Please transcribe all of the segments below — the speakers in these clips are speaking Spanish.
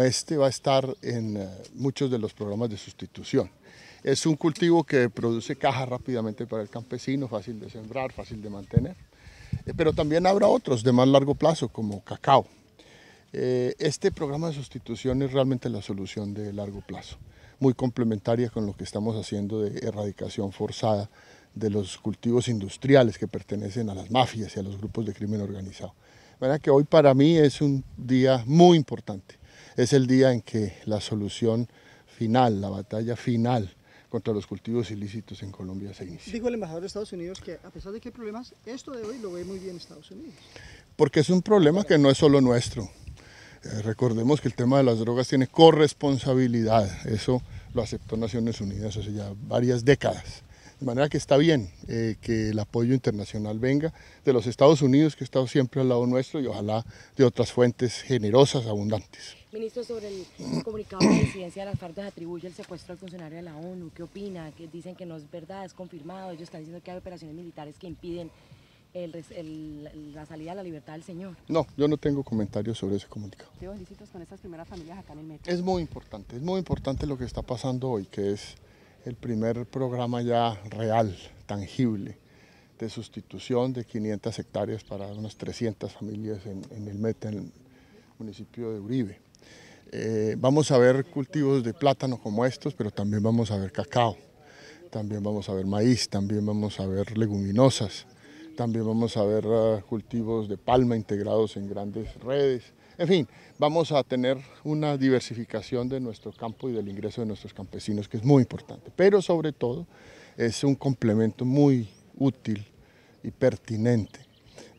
Este va a estar en eh, muchos de los programas de sustitución. Es un cultivo que produce caja rápidamente para el campesino, fácil de sembrar, fácil de mantener. Eh, pero también habrá otros de más largo plazo, como cacao. Eh, este programa de sustitución es realmente la solución de largo plazo, muy complementaria con lo que estamos haciendo de erradicación forzada de los cultivos industriales que pertenecen a las mafias y a los grupos de crimen organizado. que hoy para mí es un día muy importante es el día en que la solución final, la batalla final contra los cultivos ilícitos en Colombia se inicia. Dijo el embajador de Estados Unidos que a pesar de que problemas, esto de hoy lo ve muy bien Estados Unidos. Porque es un problema que no es solo nuestro. Eh, recordemos que el tema de las drogas tiene corresponsabilidad. Eso lo aceptó Naciones Unidas hace ya varias décadas. De manera que está bien eh, que el apoyo internacional venga de los Estados Unidos, que ha estado siempre al lado nuestro, y ojalá de otras fuentes generosas, abundantes. Ministro, sobre el comunicado de la presidencia de las tardes atribuye el secuestro al funcionario de la ONU. ¿Qué opina? ¿Qué dicen que no es verdad, es confirmado. Ellos están diciendo que hay operaciones militares que impiden la salida a la libertad del señor. No, yo no tengo comentarios sobre ese comunicado. con esas primeras familias acá en el metro. Es muy importante, es muy importante lo que está pasando hoy, que es el primer programa ya real, tangible, de sustitución de 500 hectáreas para unas 300 familias en, en el Meta, en el municipio de Uribe. Eh, vamos a ver cultivos de plátano como estos, pero también vamos a ver cacao, también vamos a ver maíz, también vamos a ver leguminosas, también vamos a ver ah, cultivos de palma integrados en grandes redes. En fin, vamos a tener una diversificación de nuestro campo y del ingreso de nuestros campesinos, que es muy importante. Pero sobre todo es un complemento muy útil y pertinente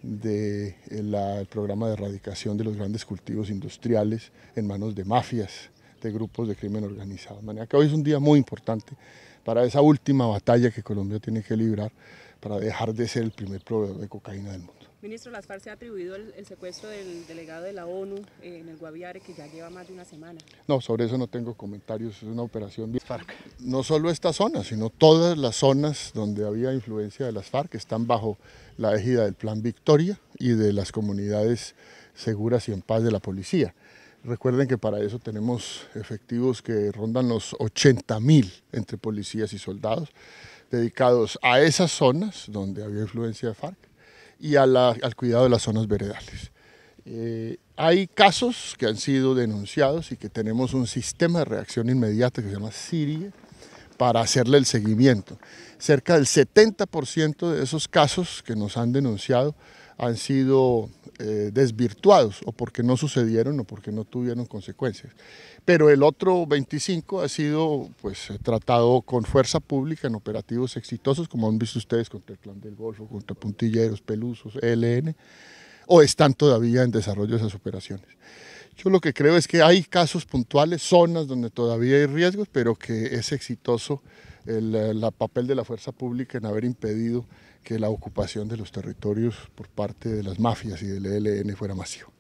del eh, programa de erradicación de los grandes cultivos industriales en manos de mafias, de grupos de crimen organizado. De manera que hoy es un día muy importante para esa última batalla que Colombia tiene que librar para dejar de ser el primer proveedor de cocaína del mundo. Ministro, las FARC se ha atribuido el, secuestro del delegado de la ONU eh, en el Guaviare, que ya lleva más de una semana. No, sobre eso no tengo comentarios, es una operación de FARC. No solo esta zona, sino todas las zonas donde había influencia de las FARC están bajo la égida del Plan Victoria y de las comunidades seguras y en paz de la policía. Recuerden que para eso tenemos efectivos que rondan los 80 mil entre policías y soldados dedicados a esas zonas donde había influencia de FARC y al cuidado de las zonas veredales. Eh, hay casos que han sido denunciados y que tenemos un sistema de reacción inmediata que se llama Sirie para hacerle el seguimiento. Cerca del 70% de esos casos que nos han denunciado han sido eh, desvirtuados o porque no sucedieron o porque no tuvieron consecuencias. Pero el otro 25 ha sido pues, eh, tratado con fuerza pública en operativos exitosos, como han visto ustedes contra el Clan del Golfo, contra puntilleros, pelusos, ELN, o están todavía en desarrollo esas operaciones. Yo lo que creo es que hay casos puntuales, zonas donde todavía hay riesgos, pero que es exitoso el, eh, papel de la fuerza pública en haber impedido que la ocupación de los territorios por parte de las mafias y del ELN fuera masiva.